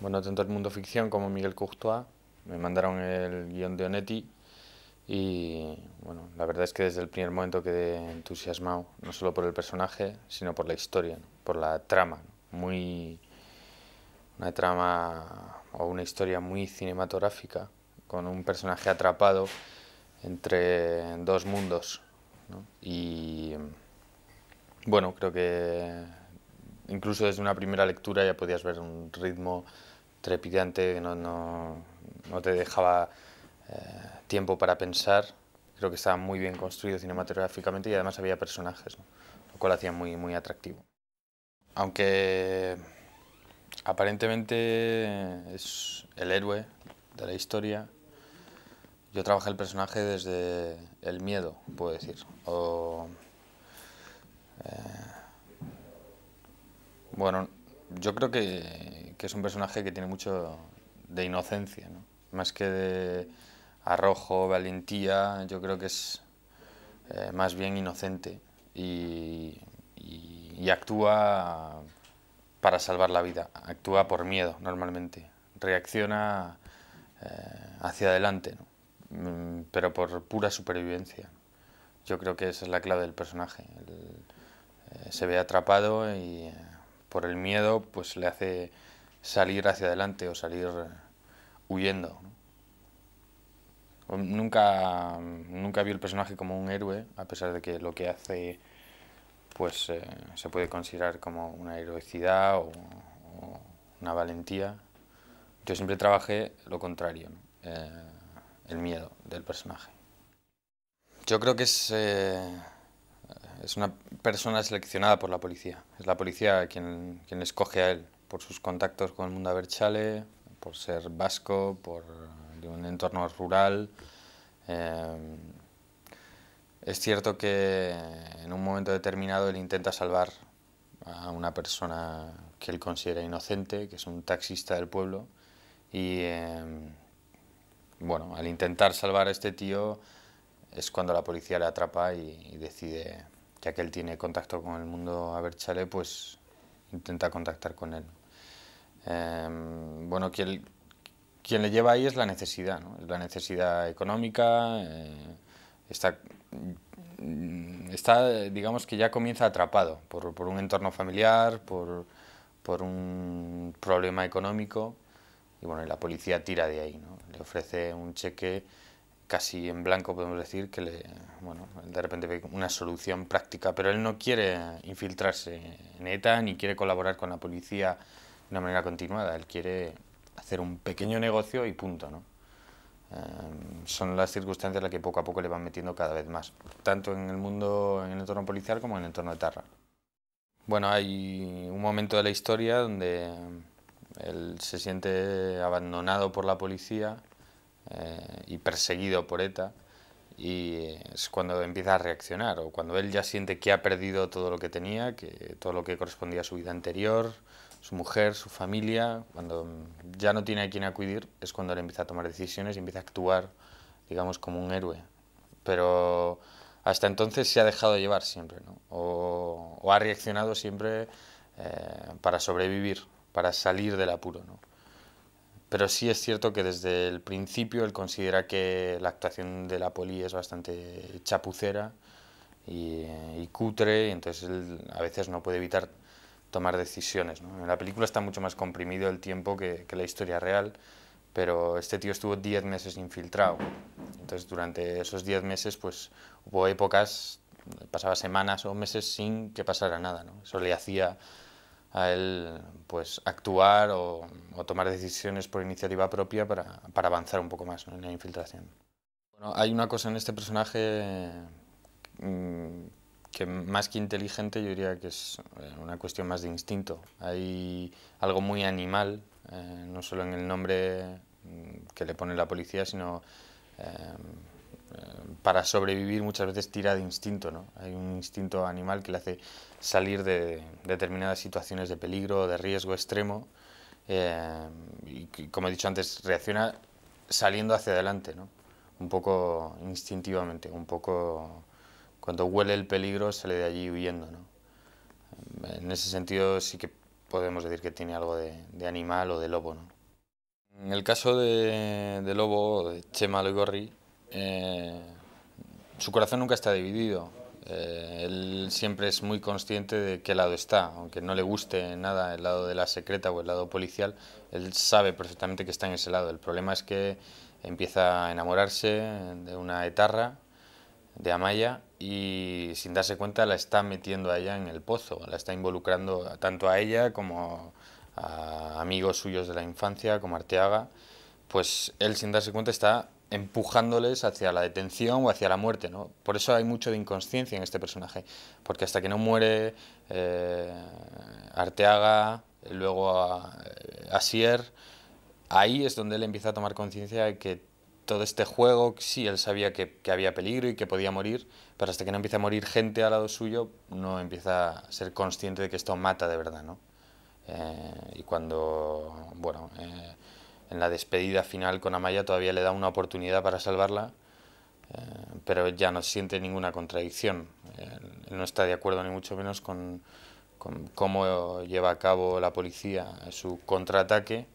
bueno, tanto el mundo ficción como Miguel Courtois me mandaron el guión de Onetti y bueno, la verdad es que desde el primer momento quedé entusiasmado, no solo por el personaje, sino por la historia, por la trama, muy una trama o una historia muy cinematográfica, con un personaje atrapado entre dos mundos. Y bueno, creo que incluso desde una primera lectura ya podías ver un ritmo trepidante que no, te dejaba eh, tiempo para pensar. Creo que estaba muy bien construido cinematográficamente y además había personajes, lo cual hacía muy, muy atractivo. Aunque aparentemente es el héroe de la historia, yo trabajé el personaje desde el miedo, puedo decir, eh, bueno, yo creo que, es un personaje que tiene mucho de inocencia, más que de arrojo, valentía, yo creo que es eh, más bien inocente y, actúa para salvar la vida, actúa por miedo normalmente, reacciona eh, hacia adelante, mm, pero por pura supervivencia. Yo creo que esa es la clave del personaje. Eh, se ve atrapado y por el miedo, pues le hace salir hacia adelante o salir huyendo. Nunca, nunca vi el personaje como un héroe, a pesar de que lo que hace pues eh, se puede considerar como una heroicidad o, una valentía. Yo siempre trabajé lo contrario, eh, el miedo del personaje. Yo creo que es... Eh, es una persona seleccionada por la policía. Es la policía quien, escoge a él por sus contactos con el mundo Berchale, por ser vasco, por un entorno rural. Eh, es cierto que en un momento determinado él intenta salvar a una persona que él considera inocente, que es un taxista del pueblo, y eh, bueno, al intentar salvar a este tío es cuando la policía le atrapa y decide ya que él tiene contacto con el mundo a Aberchale, pues intenta contactar con él. Em, bueno, quien, quien, le lleva ahí es la necesidad, la necesidad económica, eh, está, está, digamos que ya comienza atrapado por, un entorno familiar, por, un problema económico, y bueno, la policía tira de ahí, ¿no? le ofrece un cheque casi en blanco podemos decir que le, bueno, de repente ve una solución práctica, pero él no quiere infiltrarse en ETA ni quiere colaborar con la policía de una manera continuada, él quiere hacer un pequeño negocio y punto, ¿no? Eh, son las circunstancias las que poco a poco le van metiendo cada vez más, tanto en el mundo, en el entorno policial como en el entorno de Tarra. Bueno, hay un momento de la historia donde él se siente abandonado por la policía eh, y perseguido por ETA, y es cuando empieza a reaccionar, o cuando él ya siente que ha perdido todo lo que tenía, que todo lo que correspondía a su vida anterior, su mujer, su familia, cuando ya no tiene a quien acudir, es cuando él empieza a tomar decisiones y empieza a actuar, digamos, como un héroe. Pero hasta entonces se ha dejado llevar siempre, ¿no? o, ha reaccionado siempre eh, para sobrevivir, para salir del apuro, ¿no? pero sí es cierto que desde el principio él considera que la actuación de la poli es bastante chapucera y, cutre, entonces él a veces no puede evitar tomar decisiones. En la película está mucho más comprimido el tiempo que, la historia real, pero este tío estuvo 10 meses infiltrado. Entonces durante esos 10 meses pues hubo épocas, pasaba semanas o meses sin que pasara nada. Eso le hacía a él pues actuar o, tomar decisiones por iniciativa propia para, avanzar un poco más en la infiltración. hay una cosa en este personaje mm, que más que inteligente yo diría que es eh, una cuestión más de instinto. Hay algo muy animal, eh, no solo en el nombre mm, que le pone la policía, sino eh, eh, para sobrevivir muchas veces tira de instinto, ¿no? Hay un instinto animal que le hace salir de determinadas situaciones de peligro, de riesgo extremo, eh, y como he dicho antes, reacciona saliendo hacia adelante, ¿no? Un poco instintivamente, un poco cuando huele el peligro sale de allí huyendo, ¿no? Eh, en ese sentido sí que podemos decir que tiene algo de, animal o de lobo, ¿no? En el caso de, lobo, de Chema Loigorri, eh, su corazón nunca está dividido. Eh, él siempre es muy consciente de qué lado está, aunque no le guste nada el lado de la secreta o el lado policial, él sabe perfectamente que está en ese lado. El problema es que empieza a enamorarse de una etarra, de Amaya, y sin darse cuenta la está metiendo a ella en el pozo, la está involucrando tanto a ella como a amigos suyos de la infancia, como Arteaga, pues él sin darse cuenta está empujándoles hacia la detención o hacia la muerte, ¿no? Por eso hay mucho de inconsciencia en este personaje, porque hasta que no muere eh, Arteaga, luego a, eh, Asier, ahí es donde él empieza a tomar conciencia de que todo este juego, sí, él sabía que, había peligro y que podía morir, pero hasta que no empieza a morir gente al lado suyo, no empieza a ser consciente de que esto mata de verdad, ¿no? Eh, y cuando, bueno en la despedida final con Amaya todavía le da una oportunidad para salvarla, eh, pero ya no siente ninguna contradicción. Él no está de acuerdo ni mucho menos con, cómo lleva a cabo la policía su contraataque,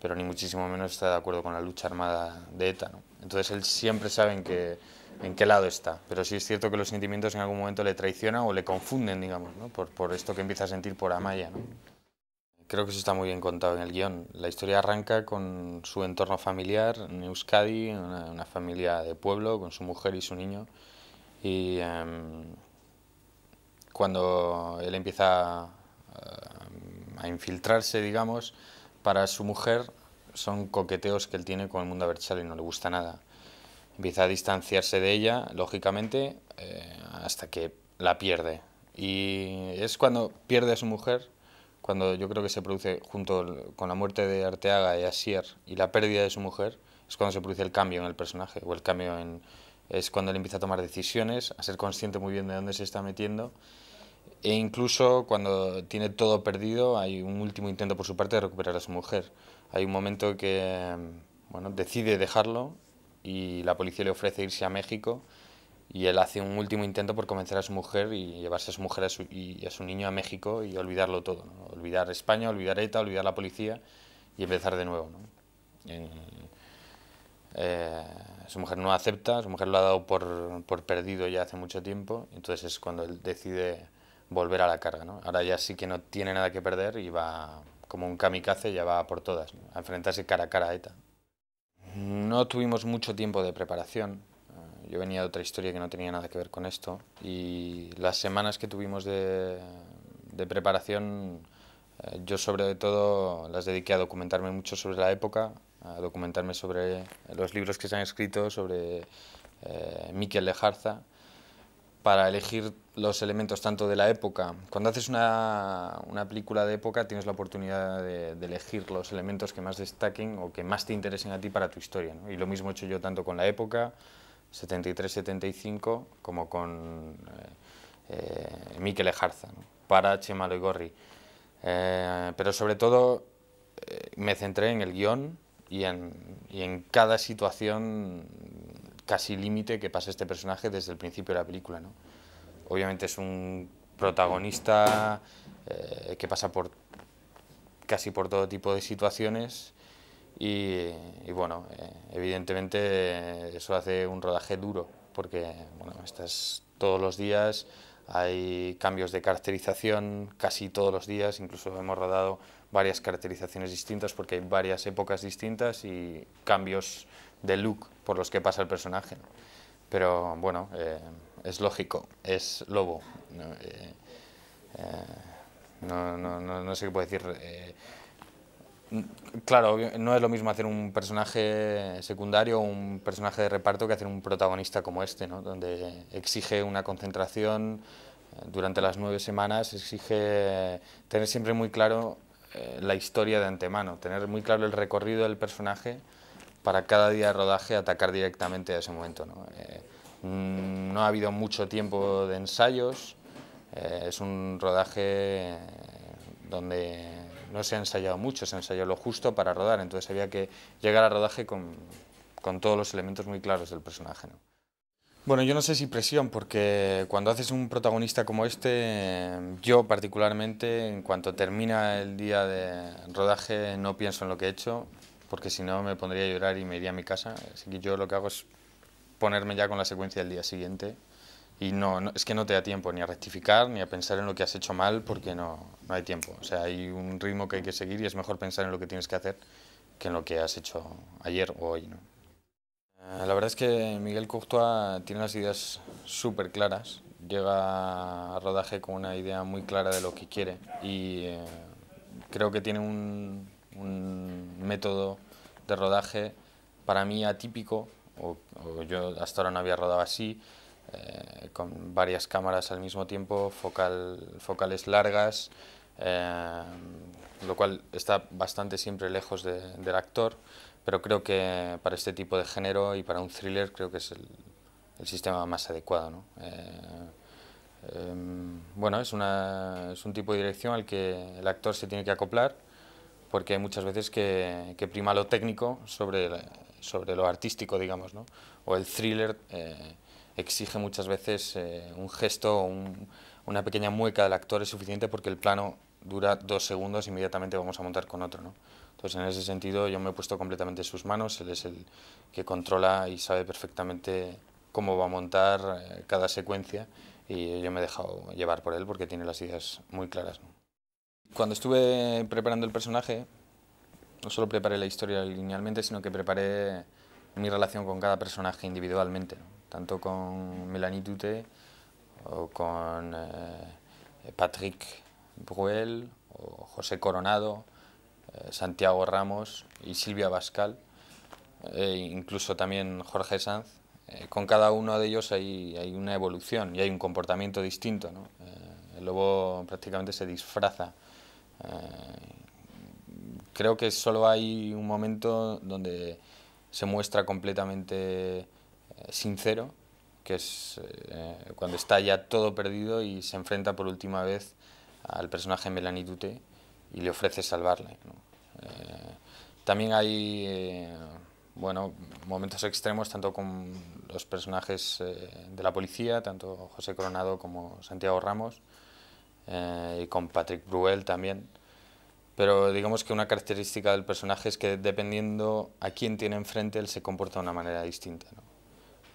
pero ni muchísimo menos está de acuerdo con la lucha armada de ETA. Entonces él siempre sabe en qué, lado está, pero sí es cierto que los sentimientos en algún momento le traicionan o le confunden, digamos, por, esto que empieza a sentir por Amaya. ¿no? Creo que eso está muy bien contado en el guión. La historia arranca con su entorno familiar en Euskadi, una, familia de pueblo, con su mujer y su niño. Y em, cuando él empieza eh, a infiltrarse, digamos, para su mujer son coqueteos que él tiene con el mundo abertzale y no le gusta nada. Empieza a distanciarse de ella, lógicamente, eh, hasta que la pierde. Y es cuando pierde a su mujer cuando yo creo que se produce, junto con la muerte de Arteaga y Asier y la pérdida de su mujer, es cuando se produce el cambio en el personaje, o el cambio es cuando él empieza a tomar decisiones, a ser consciente muy bien de dónde se está metiendo, e incluso cuando tiene todo perdido, hay un último intento por su parte de recuperar a su mujer. Hay un momento que, mm, bueno, decide dejarlo y la policía le ofrece irse a México y él hace un último intento por convencer a su mujer y llevarse a su mujer y a su niño a México y olvidarlo todo, olvidar España, olvidar ETA, olvidar la policía y empezar de nuevo. Eh, su mujer no acepta, su mujer lo ha dado por, perdido ya hace mucho tiempo, entonces es cuando él decide volver a la carga. Ahora ya sí que no tiene nada que perder y va como un kamikaze, ya va por todas, a enfrentarse cara a cara a ETA. No tuvimos mucho tiempo de preparación, yo venía de otra historia que no tenía nada que ver con esto y las semanas que tuvimos de, de preparación eh, yo sobre todo las dediqué a documentarme mucho sobre la época, a documentarme sobre los libros que se han escrito, sobre eh, de Lejarza, para elegir los elementos tanto de la época. Cuando haces una, una película de época tienes la oportunidad de, elegir los elementos que más destaquen o que más te interesen a ti para tu historia. Y lo mismo he hecho yo tanto con la época, 73-75 como con eh, eh Miquel Ejarza, para Chema Loigorri. Eh, pero sobre todo eh, me centré en el guión y en, y en cada situación casi límite que pasa este personaje desde el principio de la película. ¿no? Obviamente es un protagonista eh, que pasa por casi por todo tipo de situaciones y, bueno, eh, evidentemente eso hace un rodaje duro, porque bueno, estás todos los días, hay cambios de caracterización casi todos los días, incluso hemos rodado varias caracterizaciones distintas porque hay varias épocas distintas y cambios de look por los que pasa el personaje. Pero bueno, eh, es lógico, es lobo. Eh, no, no, no, no sé qué puedo decir. Claro, no es lo mismo hacer un personaje secundario o un personaje de reparto que hacer un protagonista como este, ¿no? donde exige una concentración eh, durante las nueve semanas, exige tener siempre muy claro eh, la historia de antemano, tener muy claro el recorrido del personaje para cada día de rodaje atacar directamente a ese momento. No, eh, mm, no ha habido mucho tiempo de ensayos, es un rodaje donde no se ha ensayado mucho, se ha ensayado lo justo para rodar, entonces había que llegar al rodaje con, todos los elementos muy claros del personaje. Bueno, yo no sé si presión, porque cuando haces un protagonista como este, yo particularmente, en cuanto termina el día de rodaje, no pienso en lo que he hecho, porque si no me pondría a llorar y me iría a mi casa. Así que yo lo que hago es ponerme ya con la secuencia del día siguiente y no, es que no te da tiempo ni a rectificar ni a pensar en lo que has hecho mal porque no, no, hay tiempo. O sea, hay un ritmo que hay que seguir y es mejor pensar en lo que tienes que hacer que en lo que has hecho ayer o hoy. ¿no? Eh, la verdad es que Miguel Courtois tiene las ideas súper claras, llega a rodaje con una idea muy clara de lo que quiere y eh, creo que tiene un, método de rodaje para mí atípico, o yo hasta ahora no había rodado así, eh, con varias cámaras al mismo tiempo, focal, focales largas, eh, lo cual está bastante siempre lejos del actor, pero creo que para este tipo de género y para un thriller creo que es el, sistema más adecuado. ¿no? Eh, em, bueno, es, una, es un tipo de dirección al que el actor se tiene que acoplar, porque hay muchas veces que, que prima lo técnico sobre, sobre lo artístico, digamos, ¿no? o el thriller exige muchas veces eh, un gesto una pequeña mueca del actor es suficiente porque el plano dura dos segundos inmediatamente vamos a montar con otro. ¿no? Entonces, en ese sentido, yo me he puesto completamente en sus manos. Él es el que controla y sabe perfectamente cómo va a montar eh, cada secuencia y yo me he dejado llevar por él porque tiene las ideas muy claras. Cuando estuve preparando el personaje, no solo preparé la historia linealmente, sino que preparé mi relación con cada personaje individualmente tanto con Melanie Duté, o con eh, Patrick Bruel o José Coronado, eh, Santiago Ramos y Silvia Bascal, eh, e incluso también Jorge Sanz. con cada uno de ellos hay, una evolución y hay un comportamiento distinto. ¿no? el lobo prácticamente se disfraza. creo que solo hay un momento donde se muestra completamente sincero, que es eh, cuando está ya todo perdido y se enfrenta por última vez al personaje Melanie Dute y le ofrece salvarle. Eh, también hay eh, bueno, momentos extremos, tanto con los personajes de la policía, tanto José Coronado como Santiago Ramos, y con Patrick Bruel también. Pero digamos que una característica del personaje es que dependiendo a quién tiene enfrente, él se comporta de una manera distinta. ¿no?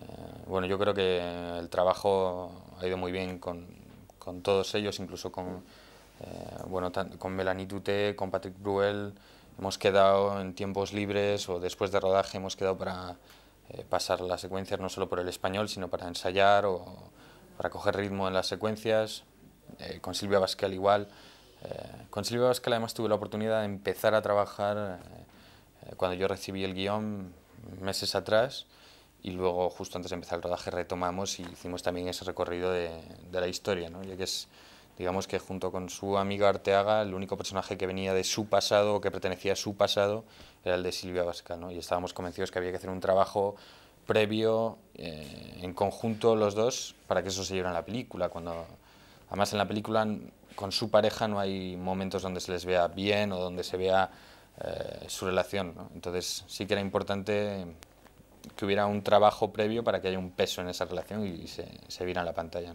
Eh, bueno, yo creo que el trabajo ha ido muy bien con, todos ellos, incluso con, eh, bueno, con Melanie Tuté, con Patrick Bruel. Hemos quedado en tiempos libres o después de rodaje hemos quedado para eh, pasar las secuencias no solo por el español, sino para ensayar o para coger ritmo en las secuencias. con Silvia Basquel igual. con Silvia Basquel además tuve la oportunidad de empezar a trabajar cuando yo recibí el guión meses atrás y luego justo antes de empezar el rodaje retomamos y hicimos también ese recorrido de, de la historia, ¿no? ya que es, digamos que junto con su amiga Arteaga, el único personaje que venía de su pasado o que pertenecía a su pasado era el de Silvia Vasca, ¿no? y estábamos convencidos que había que hacer un trabajo previo, eh, en conjunto los dos, para que eso se lleve en la película. Cuando, además en la película con su pareja no hay momentos donde se les vea bien o donde se vea eh, su relación, ¿no? entonces sí que era importante que hubiera un trabajo previo para que haya un peso en esa relación y se, se viera en la pantalla.